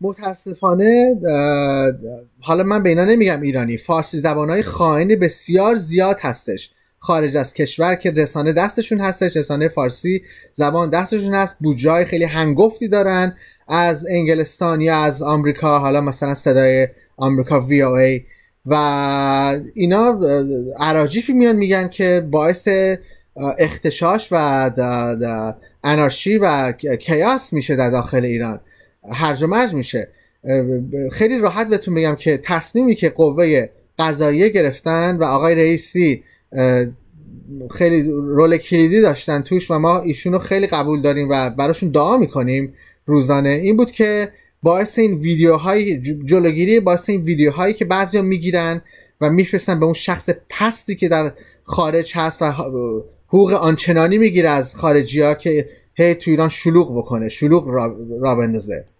متاسفانه حالا من به اینا نمیگم ایرانی فارسی زبانهای خائن بسیار زیاد هستش خارج از کشور که رسانه دستشون هستش رسانه فارسی زبان دستشون هست بوجای خیلی هنگفتی دارن از انگلستان یا از آمریکا حالا مثلا صدای آمریکا وی او ای و اینا عراجیفی میان میگن که باعث اختشاش و انارشی و کیاس میشه در داخل ایران هرج و مرج میشه خیلی راحت بهتون بگم که تصمیمی که قوه قضاییه گرفتن و آقای رئیسی خیلی رول کلیدی داشتن توش و ما ایشونو خیلی قبول داریم و براشون دعا میکنیم روزانه این بود که باعث این ویدیوهای جلوگیری باعث این ویدیوهایی که بعضیا میگیرن و میفرستن به اون شخص پستی که در خارج هست و حقوق آنچنانی میگیره از خارجی ها که هی تو ایران شلوغ بکنه شلوغ را, بندازه